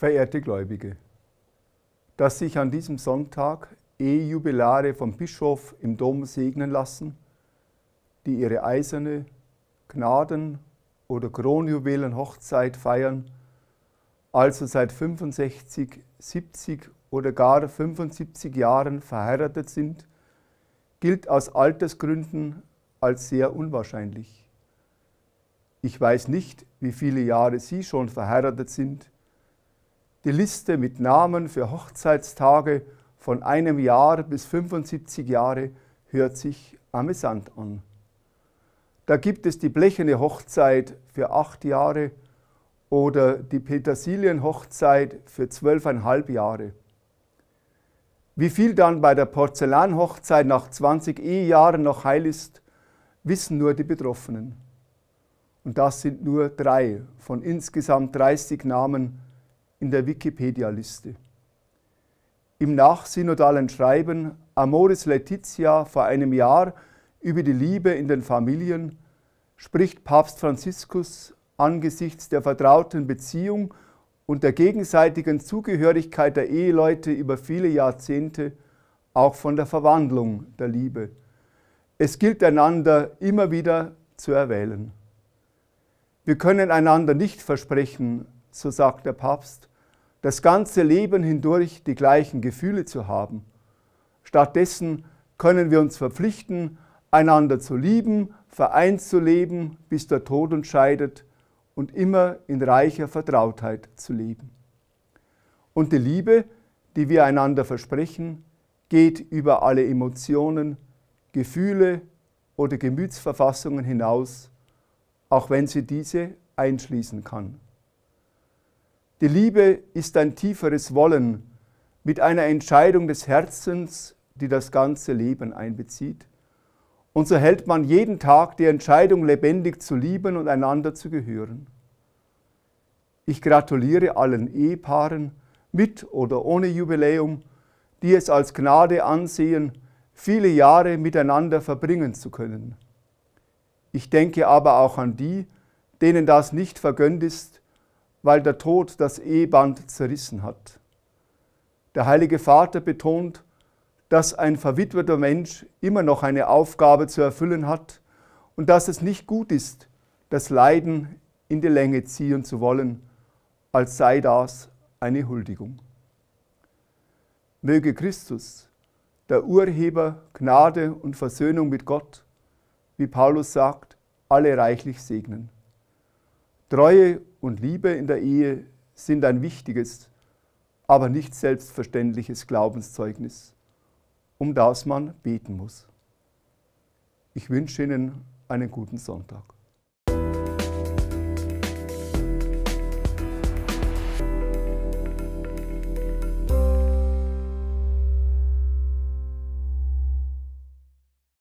Verehrte Gläubige, dass sich an diesem Sonntag Ehejubilare vom Bischof im Dom segnen lassen, die ihre eiserne Gnaden- oder Kronjuwelenhochzeit feiern, also seit 65, 70 oder gar 75 Jahren verheiratet sind, gilt aus Altersgründen als sehr unwahrscheinlich. Ich weiß nicht, wie viele Jahre Sie schon verheiratet sind, die Liste mit Namen für Hochzeitstage von einem Jahr bis 75 Jahre hört sich amüsant an. Da gibt es die blechene Hochzeit für acht Jahre oder die Petersilienhochzeit für zwölfeinhalb Jahre. Wie viel dann bei der Porzellanhochzeit nach 20 Ehejahren noch heil ist, wissen nur die Betroffenen. Und das sind nur drei von insgesamt 30 Namen, in der Wikipedia-Liste. Im nachsynodalen Schreiben Amoris Laetitia vor einem Jahr über die Liebe in den Familien spricht Papst Franziskus angesichts der vertrauten Beziehung und der gegenseitigen Zugehörigkeit der Eheleute über viele Jahrzehnte auch von der Verwandlung der Liebe. Es gilt einander immer wieder zu erwählen. Wir können einander nicht versprechen, so sagt der Papst, das ganze Leben hindurch die gleichen Gefühle zu haben. Stattdessen können wir uns verpflichten, einander zu lieben, vereint zu leben, bis der Tod uns scheidet und immer in reicher Vertrautheit zu leben. Und die Liebe, die wir einander versprechen, geht über alle Emotionen, Gefühle oder Gemütsverfassungen hinaus, auch wenn sie diese einschließen kann. Die Liebe ist ein tieferes Wollen mit einer Entscheidung des Herzens, die das ganze Leben einbezieht. Und so hält man jeden Tag die Entscheidung, lebendig zu lieben und einander zu gehören. Ich gratuliere allen Ehepaaren mit oder ohne Jubiläum, die es als Gnade ansehen, viele Jahre miteinander verbringen zu können. Ich denke aber auch an die, denen das nicht vergönnt ist, weil der Tod das Eheband zerrissen hat. Der Heilige Vater betont, dass ein verwitweter Mensch immer noch eine Aufgabe zu erfüllen hat und dass es nicht gut ist, das Leiden in die Länge ziehen zu wollen, als sei das eine Huldigung. Möge Christus, der Urheber Gnade und Versöhnung mit Gott, wie Paulus sagt, alle reichlich segnen. Treue und Liebe in der Ehe sind ein wichtiges, aber nicht selbstverständliches Glaubenszeugnis, um das man beten muss. Ich wünsche Ihnen einen guten Sonntag.